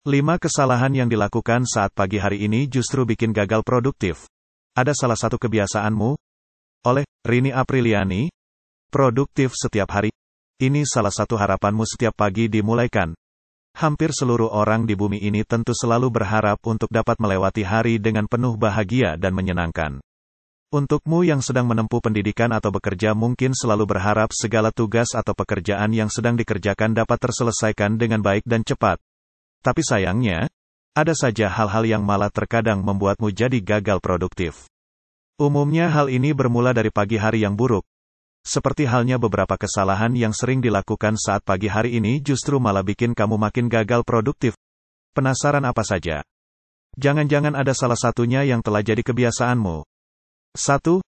5 kesalahan yang dilakukan saat pagi hari ini justru bikin gagal produktif. Ada salah satu kebiasaanmu? Oleh Rini Apriliani, produktif setiap hari. Ini salah satu harapanmu setiap pagi dimulaikan. Hampir seluruh orang di bumi ini tentu selalu berharap untuk dapat melewati hari dengan penuh bahagia dan menyenangkan. Untukmu yang sedang menempuh pendidikan atau bekerja mungkin selalu berharap segala tugas atau pekerjaan yang sedang dikerjakan dapat terselesaikan dengan baik dan cepat. Tapi sayangnya, ada saja hal-hal yang malah terkadang membuatmu jadi gagal produktif. Umumnya hal ini bermula dari pagi hari yang buruk. Seperti halnya beberapa kesalahan yang sering dilakukan saat pagi hari ini justru malah bikin kamu makin gagal produktif. Penasaran apa saja? Jangan-jangan ada salah satunya yang telah jadi kebiasaanmu. 1.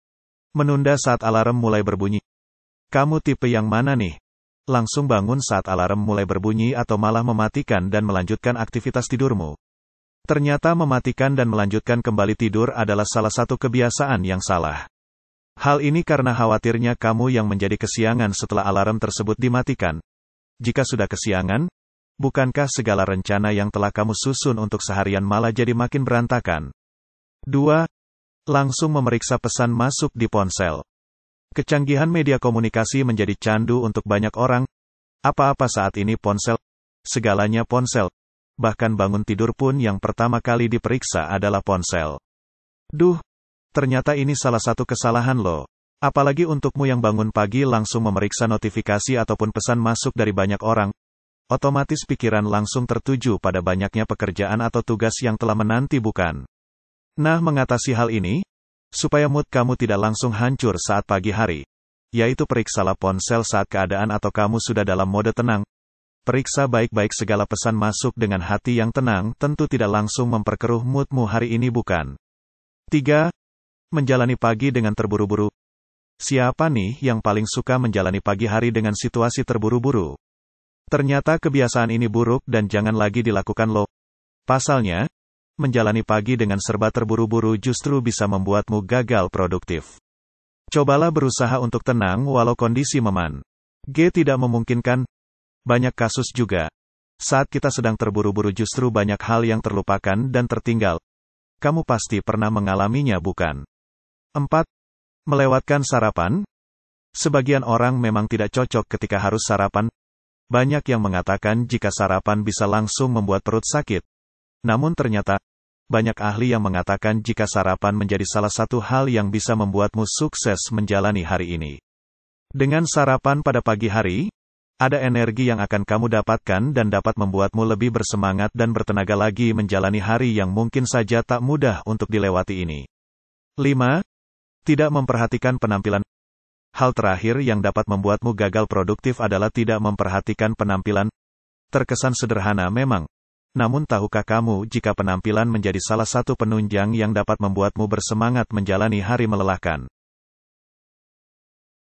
Menunda saat alarm mulai berbunyi. Kamu tipe yang mana nih? langsung bangun saat alarm mulai berbunyi atau malah mematikan dan melanjutkan aktivitas tidurmu. Ternyata mematikan dan melanjutkan kembali tidur adalah salah satu kebiasaan yang salah. Hal ini karena khawatirnya kamu yang menjadi kesiangan setelah alarm tersebut dimatikan. Jika sudah kesiangan, bukankah segala rencana yang telah kamu susun untuk seharian malah jadi makin berantakan? 2. Langsung memeriksa pesan masuk di ponsel. Kecanggihan media komunikasi menjadi candu untuk banyak orang. Apa-apa saat ini ponsel, segalanya ponsel. Bahkan bangun tidur pun yang pertama kali diperiksa adalah ponsel. Duh, ternyata ini salah satu kesalahan loh. Apalagi untukmu yang bangun pagi langsung memeriksa notifikasi ataupun pesan masuk dari banyak orang. Otomatis pikiran langsung tertuju pada banyaknya pekerjaan atau tugas yang telah menanti bukan? Nah mengatasi hal ini, supaya mood kamu tidak langsung hancur saat pagi hari. Yaitu periksalah ponsel saat keadaan atau kamu sudah dalam mode tenang. Periksa baik-baik segala pesan masuk dengan hati yang tenang, tentu tidak langsung memperkeruh moodmu hari ini bukan. 3. Menjalani pagi dengan terburu-buru. Siapa nih yang paling suka menjalani pagi hari dengan situasi terburu-buru? Ternyata kebiasaan ini buruk dan jangan lagi dilakukan loh. Pasalnya, menjalani pagi dengan serba terburu-buru justru bisa membuatmu gagal produktif. Cobalah berusaha untuk tenang walau kondisi meman. G tidak memungkinkan. Banyak kasus juga. Saat kita sedang terburu-buru justru banyak hal yang terlupakan dan tertinggal. Kamu pasti pernah mengalaminya bukan? 4. Melewatkan sarapan? Sebagian orang memang tidak cocok ketika harus sarapan. Banyak yang mengatakan jika sarapan bisa langsung membuat perut sakit. Namun ternyata, banyak ahli yang mengatakan jika sarapan menjadi salah satu hal yang bisa membuatmu sukses menjalani hari ini. Dengan sarapan pada pagi hari, ada energi yang akan kamu dapatkan dan dapat membuatmu lebih bersemangat dan bertenaga lagi menjalani hari yang mungkin saja tak mudah untuk dilewati ini. 5. Tidak memperhatikan penampilan Hal terakhir yang dapat membuatmu gagal produktif adalah tidak memperhatikan penampilan. Terkesan sederhana memang, namun tahukah kamu jika penampilan menjadi salah satu penunjang yang dapat membuatmu bersemangat menjalani hari melelahkan?